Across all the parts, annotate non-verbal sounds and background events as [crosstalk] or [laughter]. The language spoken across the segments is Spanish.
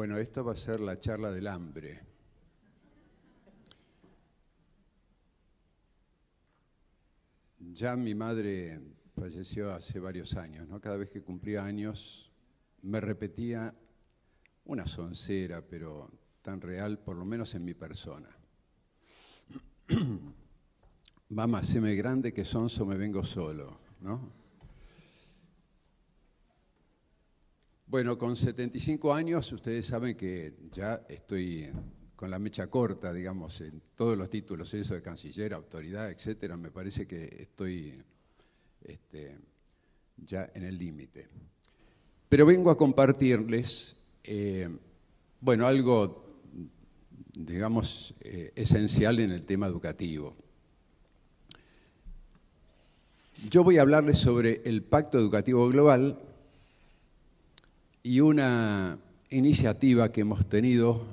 Bueno, esta va a ser la charla del hambre. Ya mi madre falleció hace varios años, ¿no? Cada vez que cumplía años me repetía una soncera, pero tan real, por lo menos en mi persona. [clears throat] Mamá, se me grande que sonso me vengo solo, ¿no? Bueno, con 75 años ustedes saben que ya estoy con la mecha corta, digamos, en todos los títulos, eso de canciller, autoridad, etcétera, me parece que estoy este, ya en el límite. Pero vengo a compartirles, eh, bueno, algo, digamos, eh, esencial en el tema educativo. Yo voy a hablarles sobre el Pacto Educativo Global, y una iniciativa que hemos tenido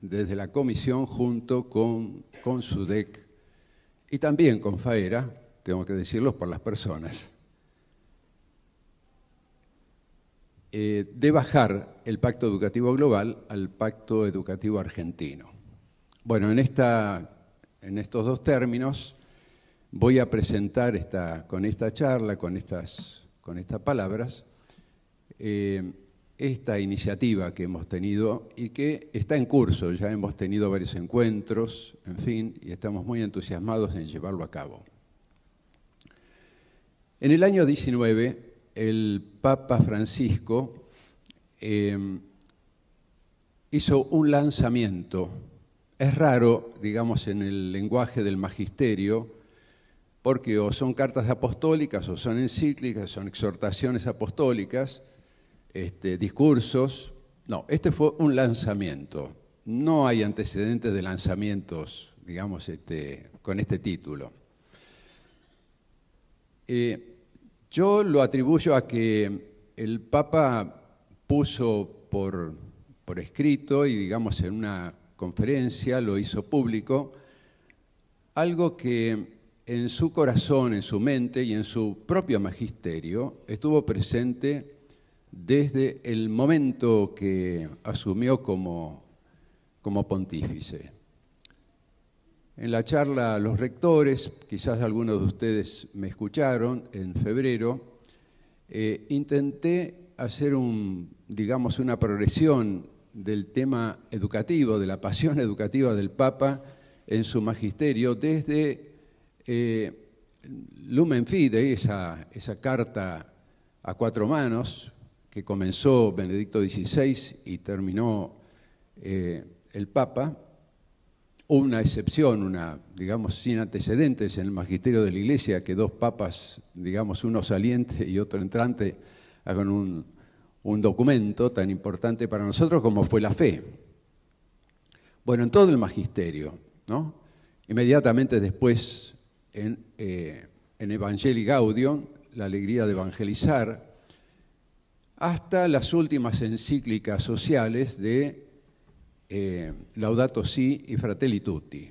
desde la comisión junto con, SUDEC y también con FAERA, tengo que decirlo por las personas, eh, de bajar el Pacto Educativo Global al Pacto Educativo Argentino. Bueno, en, estos dos términos voy a presentar esta, con esta charla, con estas, palabras, eh, esta iniciativa que hemos tenido y que está en curso, ya hemos tenido varios encuentros, en fin, y estamos muy entusiasmados en llevarlo a cabo. En el año 19, el Papa Francisco em, hizo un lanzamiento. Es raro, digamos, en el lenguaje del magisterio, porque o son cartas apostólicas, o son encíclicas, son exhortaciones apostólicas, este, discursos. No, este fue un lanzamiento. No hay antecedentes de lanzamientos, digamos, este, con este título. Eh, yo lo atribuyo a que el Papa puso por, por escrito y, digamos, en una conferencia lo hizo público, algo que en su corazón, en su mente y en su propio magisterio estuvo presente desde el momento que asumió como, como pontífice. En la charla los rectores, quizás algunos de ustedes me escucharon en febrero, eh, intenté hacer un, digamos, una progresión del tema educativo, de la pasión [laughs] educativa del Papa en su magisterio, desde eh, Lumen Fide, esa, esa carta a cuatro manos, que comenzó Benedicto XVI y terminó eh, el Papa, una excepción, una, digamos, sin antecedentes en el magisterio de la Iglesia, que dos papas, digamos, uno saliente y otro entrante, hagan un, documento tan importante para nosotros como fue la fe. Bueno, en todo el magisterio, ¿no? Inmediatamente después, en, eh, en Evangelii Gaudium, la alegría de evangelizar, hasta las últimas encíclicas sociales de eh, Laudato Si y Fratelli Tutti.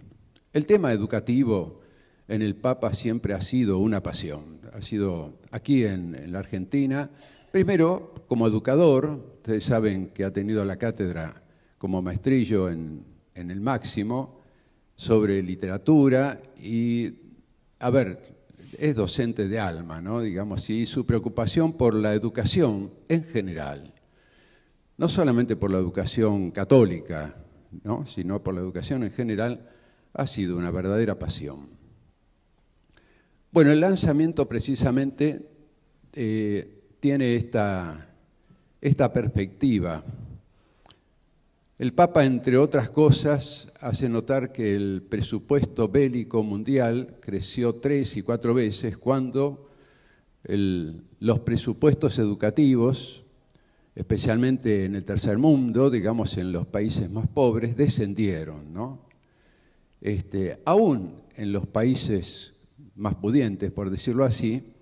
El tema educativo en el Papa siempre ha sido una pasión. Ha sido aquí en, la Argentina, primero como educador, ustedes saben que ha tenido la cátedra como maestrillo en, en el máximo sobre literatura y, a ver, es docente de alma, ¿no? digamos así, su preocupación por la educación en general, no solamente por la educación católica, ¿no? sino por la educación en general, ha sido una verdadera pasión. Bueno, el lanzamiento precisamente eh, tiene esta, esta perspectiva el Papa, entre otras cosas, hace notar que el presupuesto bélico mundial creció tres y cuatro veces cuando los presupuestos educativos, especialmente en el tercer mundo, digamos en los países más pobres, descendieron. Este, aún en los países más pudientes, por decirlo así,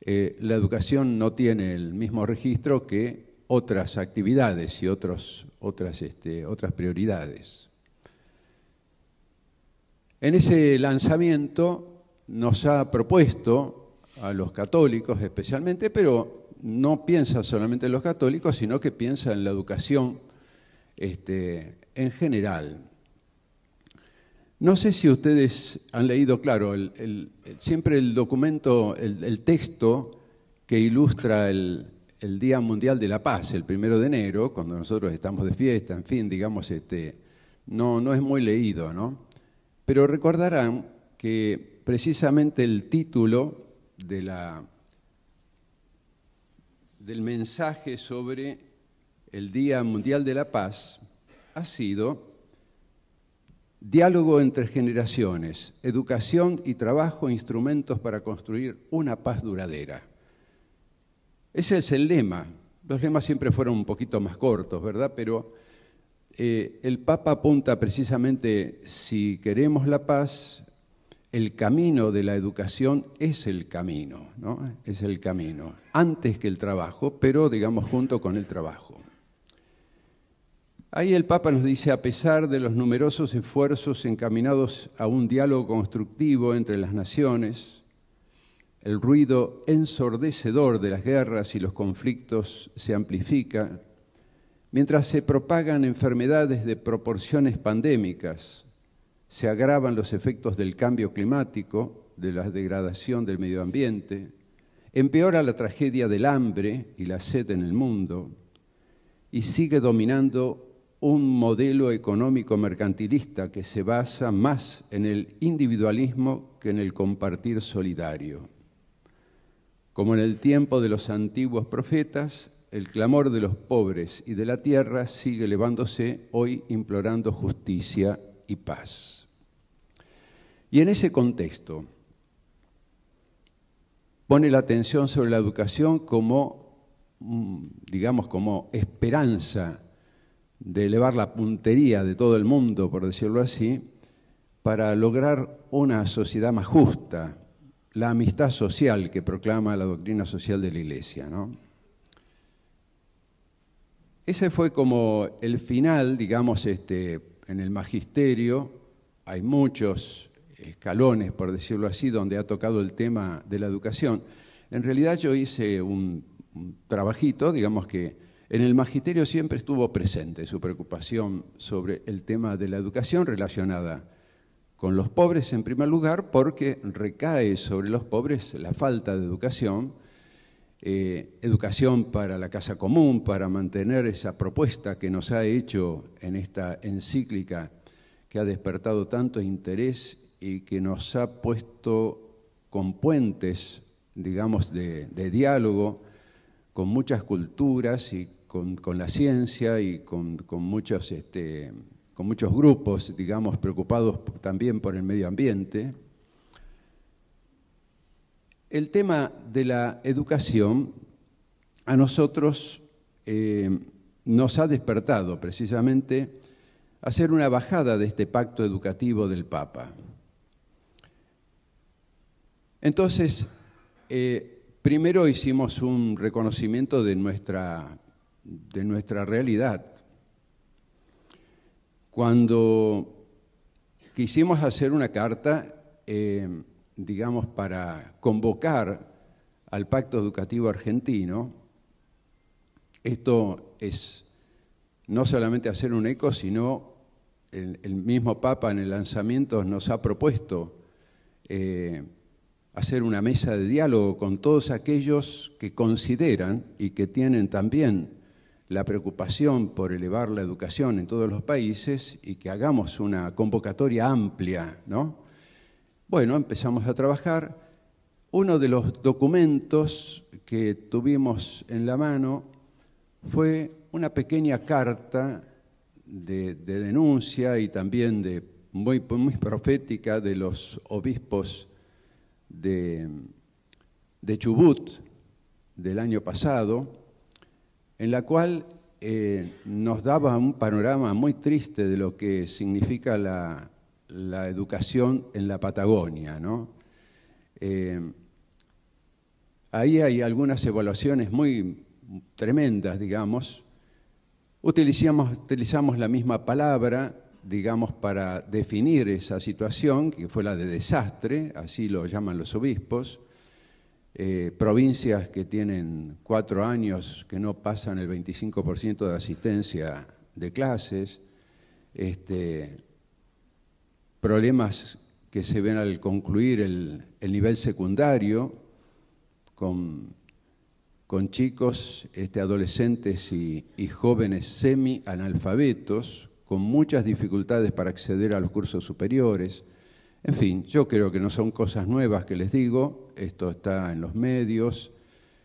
eh, la educación no tiene el mismo registro que otras actividades y otros, otras, este, otras prioridades. En ese lanzamiento nos ha propuesto a los católicos especialmente, pero no piensa solamente en los católicos, sino que piensa en la educación este, en general. No sé si ustedes han leído, claro, el, siempre el documento, el texto que ilustra el, el Día Mundial de la Paz, el primero de enero, cuando nosotros estamos de fiesta, en fin, digamos, este, no, no es muy leído, ¿no? Pero recordarán que precisamente el título de la, del mensaje sobre el Día Mundial de la Paz ha sido Diálogo entre generaciones, educación y trabajo, instrumentos para construir una paz duradera. Ese es el lema. Los lemas siempre fueron un poquito más cortos, ¿verdad? Pero eh, el Papa apunta precisamente, si queremos la paz, el camino de la educación es el camino, ¿no? Es el camino, antes que el trabajo, pero digamos junto con el trabajo. Ahí el Papa nos dice, a pesar de los numerosos esfuerzos encaminados a un diálogo constructivo entre las naciones, el ruido ensordecedor de las guerras y los conflictos se amplifica, mientras se propagan enfermedades de proporciones pandémicas, se agravan los efectos del cambio climático, de la degradación del medio ambiente, empeora la tragedia del hambre y la sed en el mundo, y sigue dominando un modelo económico mercantilista que se basa más en el individualismo que en el compartir solidario. Como en el tiempo de los antiguos profetas, el clamor de los pobres y de la tierra sigue elevándose hoy implorando justicia y paz. Y en ese contexto, pone la atención sobre la educación como, mm, digamos, como esperanza de elevar la puntería de todo el mundo, por decirlo así, para lograr una sociedad más justa, la amistad social que proclama la doctrina social de la Iglesia. ¿no? Ese fue como el final, digamos, este, en el magisterio. Hay muchos escalones, por decirlo así, donde ha tocado el tema de la educación. En realidad yo hice un, un trabajito, digamos que en el magisterio siempre estuvo presente su preocupación sobre el tema de la educación relacionada con los pobres en primer lugar porque recae sobre los pobres la falta de educación, eh, educación para la casa común, para mantener esa propuesta que nos ha hecho en esta encíclica que ha despertado tanto interés y que nos ha puesto con puentes, digamos, de, diálogo con muchas culturas y con, la ciencia y con, con muchos... Este, con muchos grupos, digamos, preocupados también por el medio ambiente. El tema de la educación a nosotros eh, nos ha despertado precisamente hacer una bajada de este pacto educativo del Papa. Entonces, eh, primero hicimos un reconocimiento de nuestra, de nuestra realidad, cuando quisimos hacer una carta, eh, digamos, para convocar al Pacto Educativo Argentino, esto es no solamente hacer un eco, sino el, mismo Papa en el lanzamiento nos ha propuesto eh, hacer una mesa de diálogo con todos aquellos que consideran y que tienen también la preocupación por elevar la educación en todos los países y que hagamos una convocatoria amplia, ¿no? Bueno, empezamos a trabajar. Uno de los documentos que tuvimos en la mano fue una pequeña carta de, denuncia y también de muy, profética de los obispos de Chubut del año pasado, en la cual eh, nos daba un panorama muy triste de lo que significa la, educación en la Patagonia. Eh, ahí hay algunas evaluaciones muy tremendas, digamos. utilizamos la misma palabra, digamos, para definir esa situación, que fue la de desastre, así lo llaman los obispos. Eh, provincias que tienen cuatro años que no pasan el 25% de asistencia de clases, este, problemas que se ven al concluir el, nivel secundario con, chicos, este, adolescentes y, y jóvenes semi-analfabetos, con muchas dificultades para acceder a los cursos superiores, en fin, yo creo que no son cosas nuevas que les digo, esto está en los medios,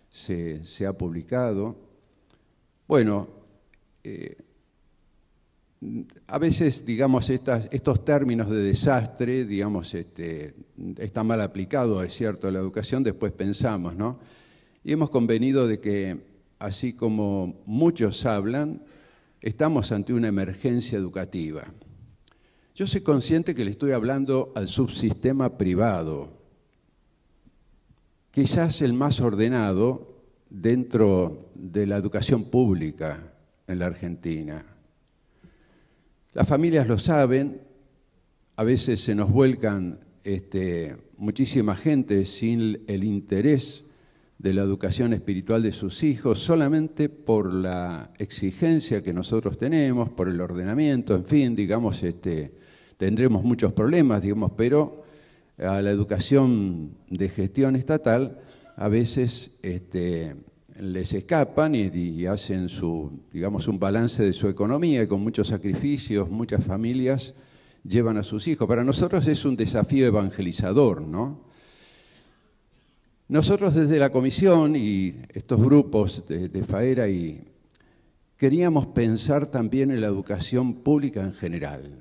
se, ha publicado. Bueno, eh, a veces, digamos, estos términos de desastre, digamos, este, está mal aplicado, es cierto, a la educación, después pensamos, ¿no? Y hemos convenido de que, así como muchos hablan, estamos ante una emergencia educativa. Yo soy consciente que le estoy hablando al subsistema privado, quizás el más ordenado dentro de la educación pública en la Argentina. Las familias lo saben, a veces se nos vuelcan este, muchísima gente sin el interés de la educación espiritual de sus hijos, solamente por la exigencia que nosotros tenemos, por el ordenamiento, en fin, digamos, este, tendremos muchos problemas, digamos, pero a la educación de gestión estatal a veces este, les escapan y, hacen su, digamos, un balance de su economía y con muchos sacrificios, muchas familias llevan a sus hijos. Para nosotros es un desafío evangelizador, ¿no? Nosotros desde la comisión y estos grupos de, de FAERA y queríamos pensar también en la educación pública en general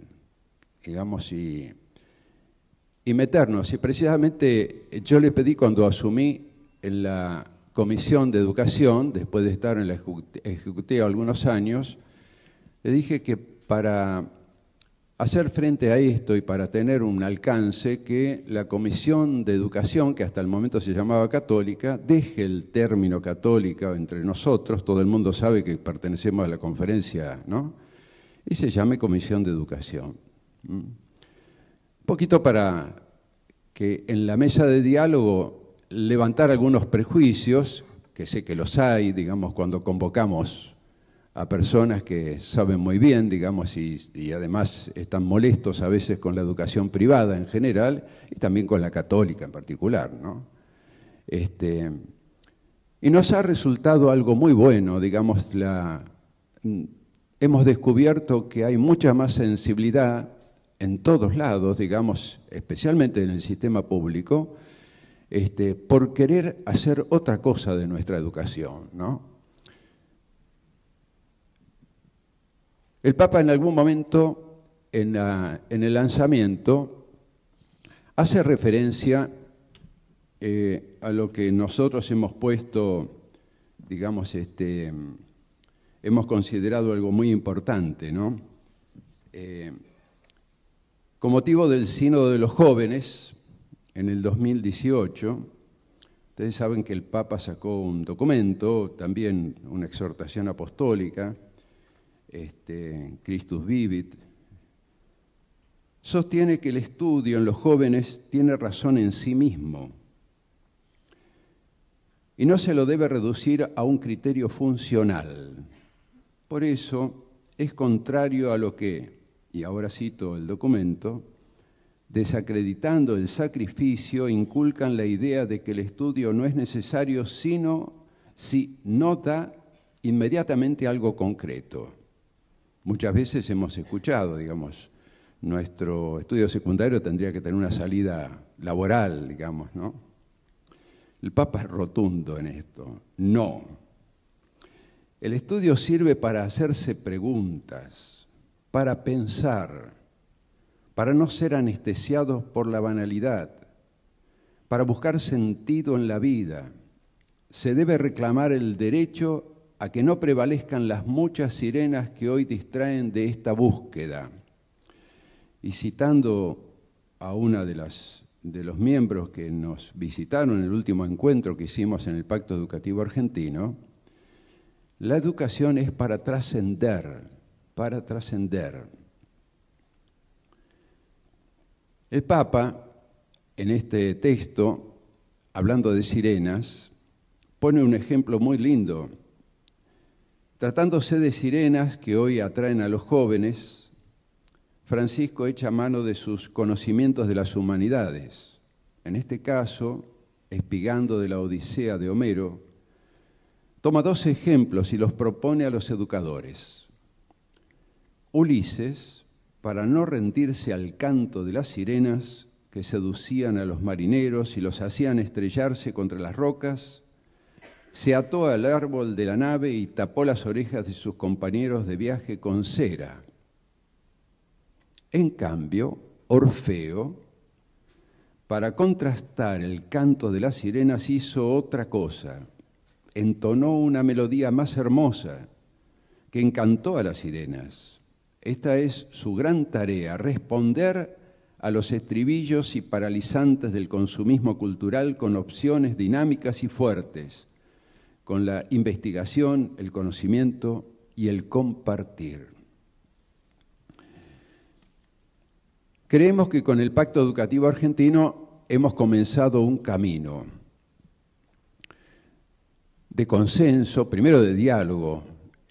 digamos, y, meternos. Y precisamente yo le pedí cuando asumí en la Comisión de Educación, después de estar en la Ejecutiva algunos años, le dije que para hacer frente a esto y para tener un alcance, que la Comisión de Educación, que hasta el momento se llamaba católica, deje el término católica entre nosotros, todo el mundo sabe que pertenecemos a la conferencia, ¿no? Y se llame Comisión de Educación. Un poquito para que en la mesa de diálogo levantar algunos prejuicios, que sé que los hay, digamos, cuando convocamos a personas que saben muy bien, digamos, y, además están molestos a veces con la educación privada en general y también con la católica en particular, ¿no? Este, y nos ha resultado algo muy bueno, digamos, la, mm, hemos descubierto que hay mucha más sensibilidad en todos lados, digamos, especialmente en el sistema público, este, por querer hacer otra cosa de nuestra educación. El Papa en algún momento, en, el lanzamiento, hace referencia eh, a lo que nosotros hemos puesto, digamos, este, hemos considerado algo muy importante, ¿no? Eh, con motivo del Sínodo de los Jóvenes, en el 2018, ustedes saben que el Papa sacó un documento, también una exhortación apostólica, este, Christus Vivit, sostiene que el estudio en los jóvenes tiene razón en sí mismo y no se lo debe reducir a un criterio funcional. Por eso es contrario a lo que y ahora cito el documento, desacreditando el sacrificio, inculcan la idea de que el estudio no es necesario sino si nota inmediatamente algo concreto. Muchas veces hemos escuchado, digamos, nuestro estudio secundario tendría que tener una salida laboral, digamos, ¿no? El Papa es rotundo en esto. No. El estudio sirve para hacerse preguntas, para pensar, para no ser anestesiados por la banalidad, para buscar sentido en la vida. Se debe reclamar el derecho a que no prevalezcan las muchas sirenas que hoy distraen de esta búsqueda. Y citando a una de de los miembros que nos visitaron en el último encuentro que hicimos en el Pacto Educativo Argentino, la educación es para trascender, para trascender. El Papa, en este texto, hablando de sirenas, pone un ejemplo muy lindo. Tratándose de sirenas que hoy atraen a los jóvenes, Francisco echa mano de sus conocimientos de las humanidades. En este caso, espigando de la Odisea de Homero, toma dos ejemplos y los propone a los educadores. Ulises, para no rendirse al canto de las sirenas que seducían a los marineros y los hacían estrellarse contra las rocas, se ató al árbol de la nave y tapó las orejas de sus compañeros de viaje con cera. En cambio, Orfeo, para contrastar el canto de las sirenas, hizo otra cosa. Entonó una melodía más hermosa que encantó a las sirenas esta es su gran tarea, responder a los estribillos y paralizantes del consumismo cultural con opciones dinámicas y fuertes, con la investigación, el conocimiento y el compartir. Creemos que con el Pacto Educativo Argentino hemos comenzado un camino de consenso, primero de diálogo,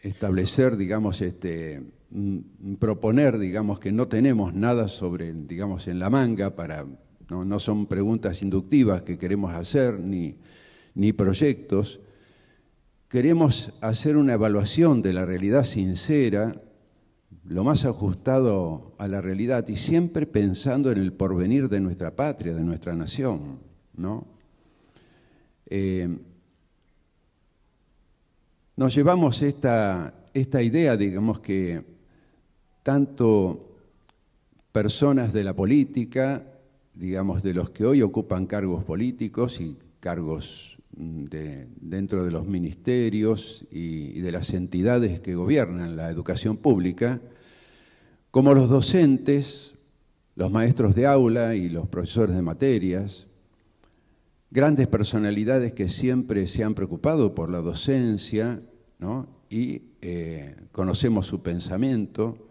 establecer, digamos, este, Mm, proponer, digamos, que no tenemos nada sobre, digamos, en la manga para, no, son preguntas inductivas que queremos hacer, ni, proyectos. Queremos hacer una evaluación de la realidad sincera, lo más ajustado a la realidad y siempre pensando en el porvenir de nuestra patria, de nuestra nación, ¿no? Eh, nos llevamos esta, esta idea, digamos que tanto personas de la política, digamos, de los que hoy ocupan cargos políticos y cargos mm, dentro de los ministerios y, de las entidades que gobiernan la educación pública, como los docentes, los maestros de aula y los profesores de materias, grandes personalidades que siempre se han preocupado por la docencia, y eh, conocemos su pensamiento,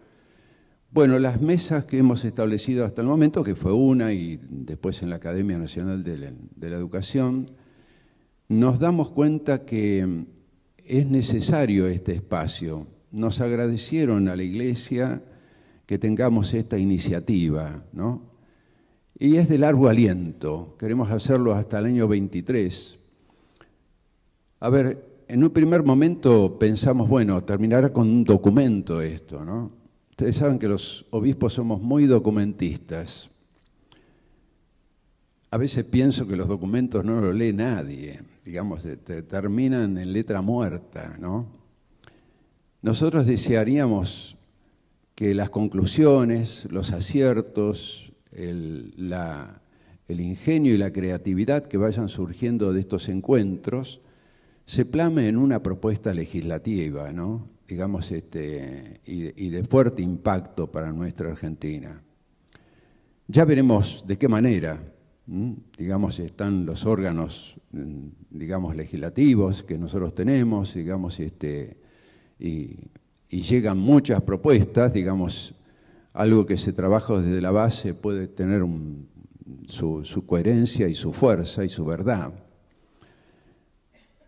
bueno, las mesas que hemos establecido hasta el momento, que fue una y después en la Academia Nacional de la, Educación, nos damos cuenta que es necesario este espacio. Nos agradecieron a la Iglesia que tengamos esta iniciativa, ¿no? Y es de largo aliento, queremos hacerlo hasta el año 23. A ver, en un primer momento pensamos, bueno, terminará con un documento esto, ¿no? Ustedes saben que los obispos somos muy documentistas. A veces pienso que los documentos no los lee nadie, digamos, terminan en letra muerta, ¿no? Nosotros desearíamos que las conclusiones, los aciertos, el, el ingenio y la creatividad que vayan surgiendo de estos encuentros se plame en una propuesta legislativa, ¿no? digamos, este, y, de fuerte impacto para nuestra Argentina. Ya veremos de qué manera, digamos, están los órganos, mm, digamos, legislativos que nosotros tenemos, digamos, este, y, llegan muchas propuestas, digamos, algo que se trabaja desde la base puede tener su coherencia y su fuerza y su verdad.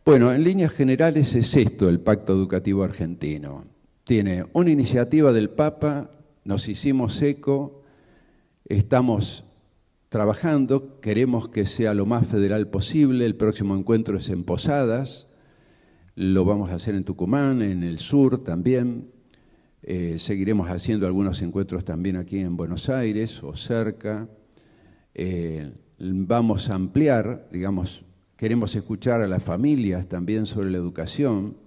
Bueno, en líneas generales es esto el Pacto Educativo Argentino. Tiene una iniciativa del Papa, nos hicimos eco, estamos trabajando, queremos que sea lo más federal posible, el próximo encuentro es en Posadas, lo vamos a hacer en Tucumán, en el sur también, eh, seguiremos haciendo algunos encuentros también aquí en Buenos Aires o cerca, eh, vamos a ampliar, digamos, Queremos escuchar a las familias también sobre la educación.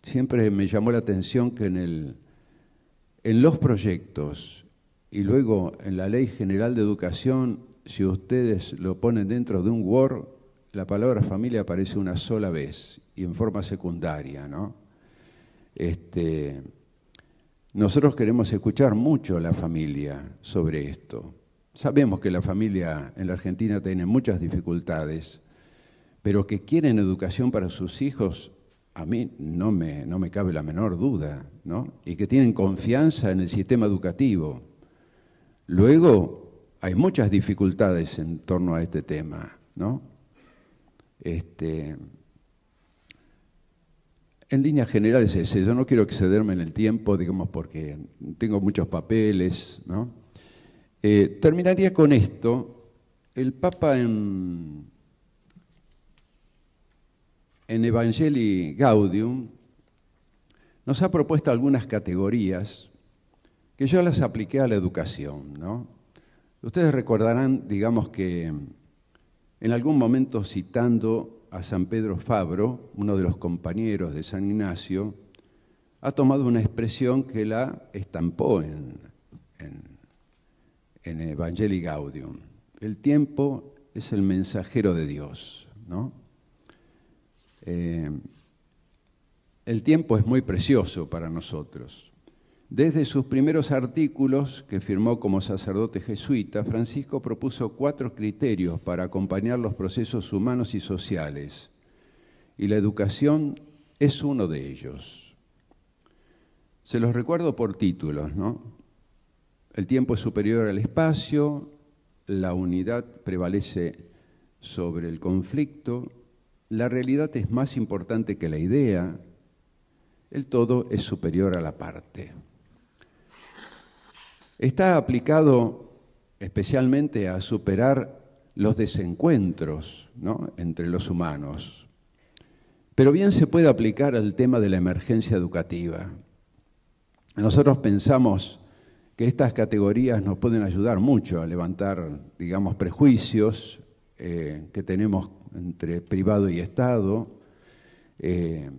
Siempre me llamó la atención que en, los proyectos y luego en la Ley General de Educación, si ustedes lo ponen dentro de un Word, la palabra familia aparece una sola vez y en forma secundaria, ¿no? Este, nosotros queremos escuchar mucho a la familia sobre esto. Sabemos que la familia en la Argentina tiene muchas dificultades pero que quieren educación para sus hijos, a mí no me, no me cabe la menor duda, ¿no? Y que tienen confianza en el sistema educativo. Luego, hay muchas dificultades en torno a este tema, ¿no? Este, en líneas generales es Yo no quiero excederme en el tiempo, digamos, porque tengo muchos papeles, ¿no? Eh, terminaría con esto. El Papa en, en Evangelii Gaudium nos ha propuesto algunas categorías que yo las apliqué a la educación. ¿no? Ustedes recordarán, digamos que en algún momento citando a San Pedro Fabro, uno de los compañeros de San Ignacio, ha tomado una expresión que la estampó en, en, Evangelii Gaudium. El tiempo es el mensajero de Dios, ¿no? Eh, el tiempo es muy precioso para nosotros. Desde sus primeros artículos, que firmó como sacerdote jesuita, Francisco propuso cuatro criterios para acompañar los procesos humanos y sociales, y la educación es uno de ellos. Se los recuerdo por títulos, ¿no? El tiempo es superior al espacio, la unidad prevalece sobre el conflicto, la realidad es más importante que la idea, el todo es superior a la parte. Está aplicado especialmente a superar los desencuentros entre los humanos, pero bien se puede aplicar al tema de la emergencia educativa. Nosotros pensamos que estas categorías nos pueden ayudar mucho a levantar, digamos, prejuicios eh, que tenemos entre privado y Estado. Eh,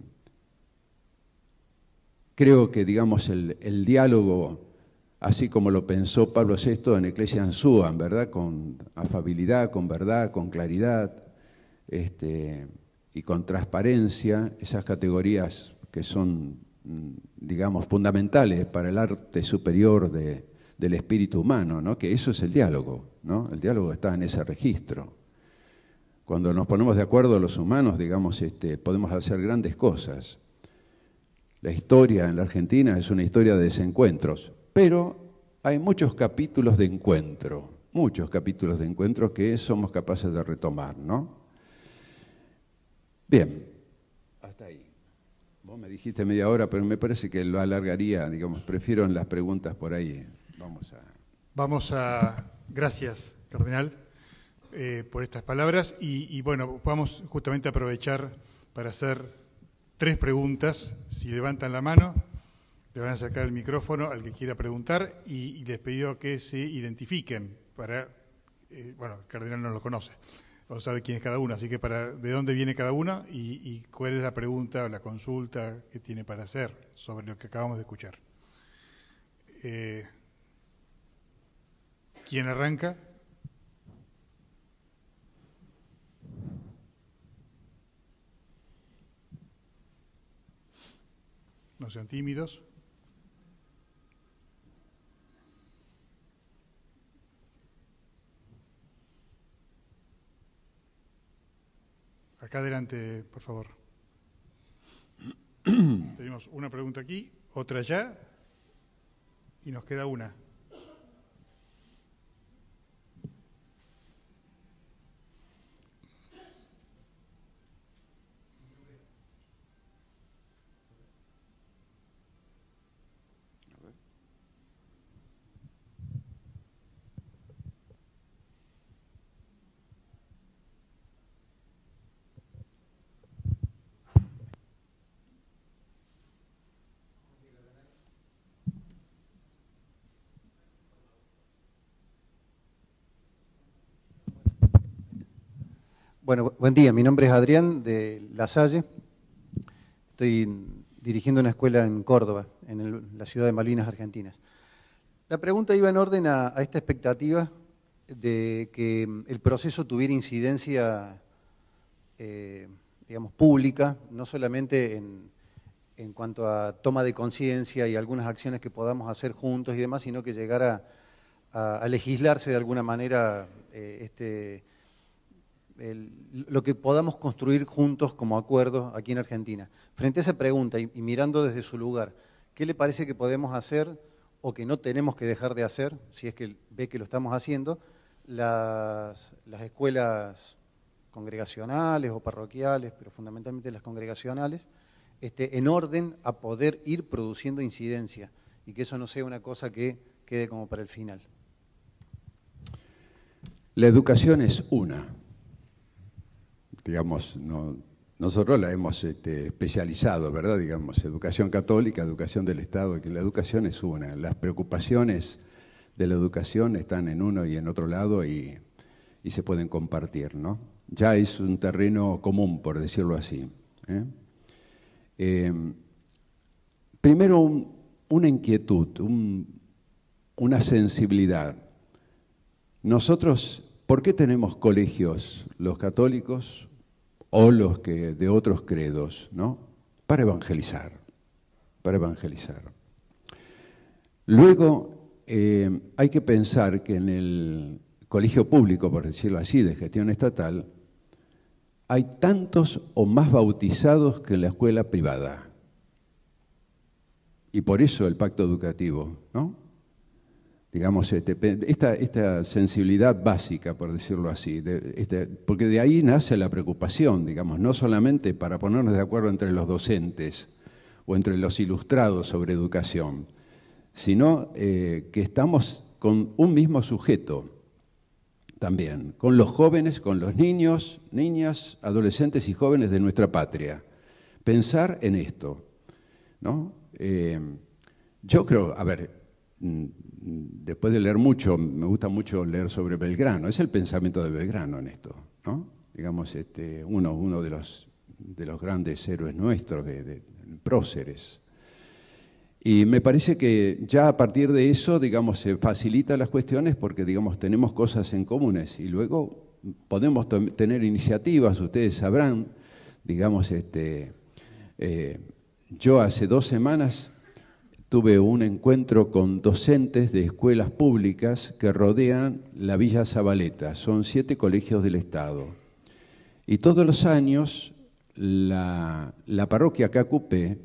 creo que, digamos, el, diálogo, así como lo pensó Pablo VI en Ecclesia en ¿verdad? Con afabilidad, con verdad, con claridad este, y con transparencia, esas categorías que son, mm, digamos, fundamentales para el arte superior del espíritu humano, ¿no? Que eso es el diálogo, ¿no? El diálogo está en ese registro. Cuando nos ponemos de acuerdo los humanos, digamos, este, podemos hacer grandes cosas. La historia en la Argentina es una historia de desencuentros, pero hay muchos capítulos de encuentro, muchos capítulos de encuentro que somos capaces de retomar, ¿no? Bien, hasta ahí. Vos me dijiste media hora, pero me parece que lo alargaría, digamos, prefiero en las preguntas por ahí. Vamos a. Vamos a. Gracias, Cardenal. Eh, por estas palabras y, bueno, vamos justamente a aprovechar para hacer tres preguntas. Si levantan la mano, le van a sacar el micrófono al que quiera preguntar y, les pido que se identifiquen para, eh, bueno, el cardenal no lo conoce, o sabe quién es cada uno, así que para de dónde viene cada uno y, cuál es la pregunta o la consulta que tiene para hacer sobre lo que acabamos de escuchar. Eh, ¿Quién arranca? no sean tímidos. Acá adelante, por favor. [clears throat] Tenemos una pregunta aquí, otra allá y nos queda una. Bueno, buen día. Mi nombre es Adrián de La Salle. Estoy dirigiendo una escuela en Córdoba, en la ciudad de Malvinas, Argentinas. La pregunta iba en orden a, esta expectativa de que mm, el proceso tuviera incidencia, eh, digamos, pública, no solamente en, cuanto a toma de conciencia y algunas acciones que podamos hacer juntos y demás, sino que llegara a, legislarse de alguna manera eh, este lo que podamos construir juntos como acuerdo aquí en Argentina. Frente a esa pregunta y, mirando desde su lugar, ¿qué le parece que podemos hacer o que no tenemos que dejar de hacer, si es que ve que lo estamos haciendo, las, escuelas congregacionales o parroquiales, pero fundamentalmente las congregacionales, este, en orden a poder ir produciendo incidencia y que eso no sea una cosa que quede como para el final. La educación es una, digamos, nosotros la hemos este, especializado, ¿verdad? Digamos, educación católica, educación del Estado, que la educación es una. Las preocupaciones de la educación están en uno y en otro lado y, y se pueden compartir, ¿no? Ya es un terreno común, por decirlo así. ¿eh? Eh, primero, una inquietud, una sensibilidad. Nosotros, ¿por qué tenemos colegios los católicos o los que de otros credos, ¿no? Para evangelizar, para evangelizar. Luego eh, hay que pensar que en el colegio público, por decirlo así, de gestión estatal, hay tantos o más bautizados que en la escuela privada. Y por eso el pacto educativo, ¿no? digamos, este, esta, sensibilidad básica, por decirlo así, este, porque de ahí nace la preocupación, digamos, no solamente para ponernos de acuerdo entre los docentes o entre los ilustrados sobre educación, sino eh, que estamos con un mismo sujeto también, con los jóvenes, con los niños, niñas, adolescentes y jóvenes de nuestra patria. Pensar en esto, ¿no? Eh, yo creo, a ver, mm, después de leer mucho, me gusta mucho leer sobre Belgrano, es el pensamiento de Belgrano en esto, ¿no? digamos, este, uno, uno de, los, de los grandes héroes nuestros, de, próceres. Y me parece que ya a partir de eso, digamos, se facilitan las cuestiones porque, digamos, tenemos cosas en comunes y luego podemos tener iniciativas, ustedes sabrán, digamos, este, eh, yo hace dos semanas tuve un encuentro con docentes de escuelas públicas que rodean la Villa Zabaleta. Son siete colegios del Estado. Y todos los años la, parroquia que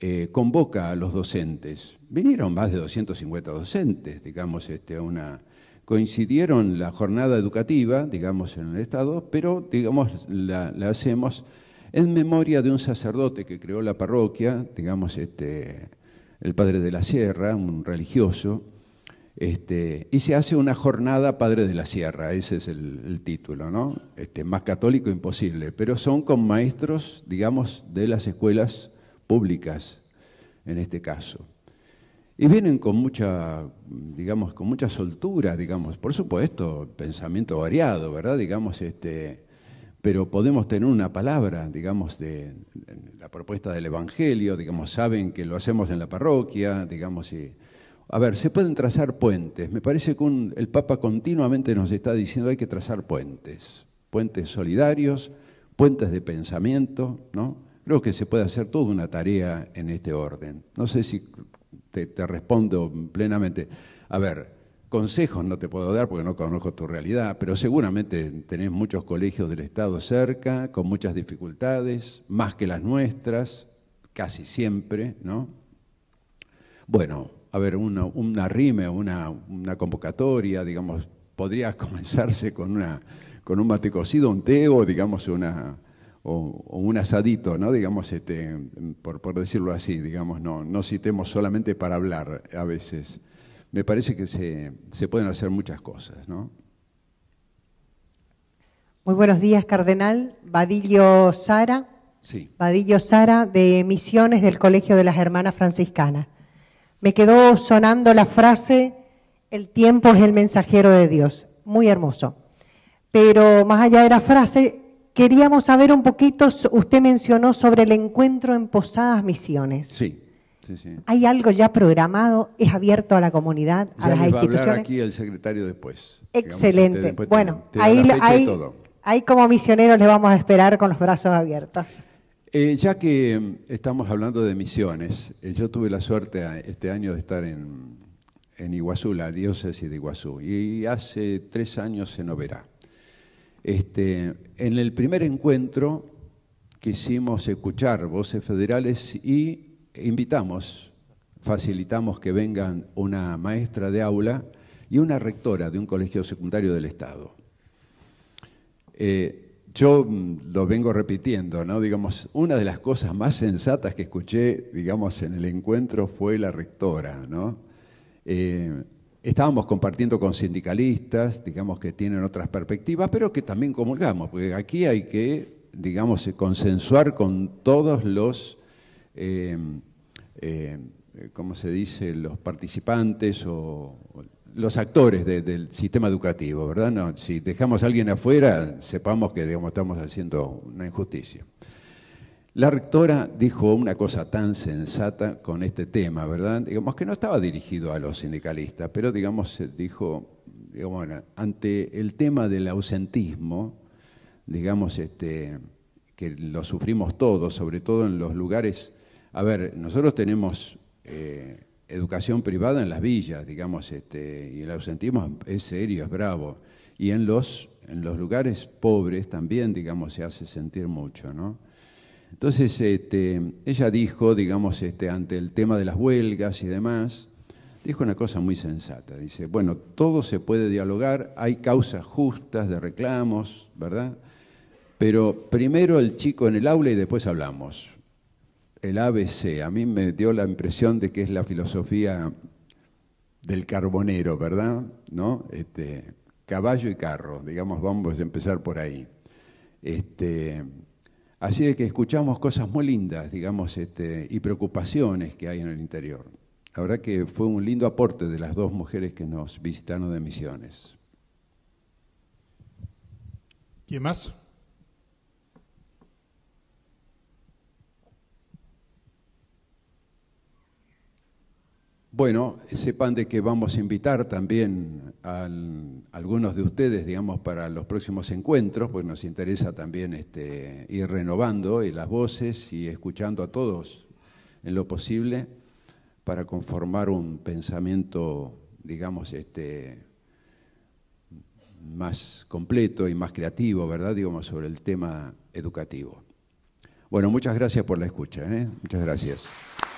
eh, convoca a los docentes. Vinieron más de 250 docentes, digamos, este, a una, coincidieron la jornada educativa, digamos, en el Estado, pero, digamos, la hacemos en memoria de un sacerdote que creó la parroquia, digamos, este, el padre de la sierra, un religioso, este, y se hace una jornada Padre de la Sierra, ese es el, título, ¿no? Este, más católico imposible, pero son con maestros, digamos, de las escuelas públicas, en este caso. Y vienen con mucha, digamos, con mucha soltura, digamos, por supuesto, pensamiento variado, ¿verdad? Digamos, este, pero podemos tener una palabra, digamos, de, la propuesta del Evangelio, digamos, saben que lo hacemos en la parroquia, digamos, y... A ver, se pueden trazar puentes. Me parece que el Papa continuamente nos está diciendo hay que trazar puentes, puentes solidarios, puentes de pensamiento, ¿no? Creo que se puede hacer toda una tarea en este orden. No sé si te respondo plenamente. A ver, Consejos no te puedo dar porque no conozco tu realidad, pero seguramente tenés muchos colegios del Estado cerca, con muchas dificultades, más que las nuestras, casi siempre, ¿no? Bueno, a ver, una, una rime, una, convocatoria, digamos, podría [laughs] comenzarse con, una, con un mate cocido, un teo, digamos, una, o, un asadito, ¿no? Digamos, este, por, por decirlo así, digamos, no, no citemos solamente para hablar a veces me parece que se, se pueden hacer muchas cosas. ¿no? Muy buenos días, Cardenal. Vadillo Sara. Sí. Vadillo Sara, de Misiones del Colegio de las Hermanas Franciscanas. Me quedó sonando la frase, el tiempo es el mensajero de Dios. Muy hermoso. Pero más allá de la frase, queríamos saber un poquito, usted mencionó sobre el encuentro en Posadas Misiones. Sí. Hay algo ya programado, es abierto a la comunidad, a las va A hablar aquí el secretario después. Este, Excelente. bueno, ahí, como misioneros le vamos a esperar con los brazos abiertos. Eh, ya que mm, estamos hablando de misiones, eh, yo tuve la suerte ah, este año de estar en, Iguazú, la diócesis de Iguazú, y hace tres años en Oberá. Este, en el primer encuentro quisimos escuchar voces federales y invitamos, facilitamos que vengan una maestra de aula y una rectora de un colegio secundario del Estado. Eh, yo mm, lo vengo repitiendo, ¿no? Digamos, una de las cosas más sensatas que escuché, digamos, en el encuentro fue la rectora, ¿no? Eh, estábamos compartiendo con sindicalistas, digamos, que tienen otras perspectivas, pero que también comulgamos, porque aquí hay que, digamos, consensuar con todos los eh, ¿cómo se dice?, los participantes o, los actores del sistema educativo, ¿verdad? si dejamos a alguien afuera, sepamos que digamos, estamos haciendo una injusticia. La rectora dijo una cosa tan sensata con este tema, ¿verdad? Digamos que no estaba dirigido a los sindicalistas, pero digamos, dijo, digamos, bueno, ante el tema del ausentismo, digamos, este, que lo sufrimos todos, sobre todo en los lugares a ver, nosotros tenemos eh, educación privada en las villas, digamos, este, y la sentimos es serio, es bravo. Y en los, en los lugares pobres también, digamos, se hace sentir mucho, ¿no? Entonces, este, ella dijo, digamos, este, ante el tema de las huelgas y demás, dijo una cosa muy sensata. Dice, bueno, todo se puede dialogar, hay causas justas de reclamos, ¿verdad? Pero primero el chico en el aula y después hablamos el ABC. A mí me dio la impresión de que es la filosofía del carbonero, ¿verdad? ¿No? Este, caballo y carro, digamos, vamos a empezar por ahí. Este, así de que escuchamos cosas muy lindas, digamos, este, y preocupaciones que hay en el interior. La verdad que fue un lindo aporte de las dos mujeres que nos visitaron de misiones. ¿Quién más? Bueno, sepan de que vamos a invitar también a algunos de ustedes, digamos, para los próximos encuentros, pues nos interesa también este, ir renovando eh, las voces y escuchando a todos en lo posible para conformar un pensamiento, digamos, este, más completo y más creativo, ¿verdad? Digamos, sobre el tema educativo. Bueno, muchas gracias por la escucha, ¿eh? Muchas gracias.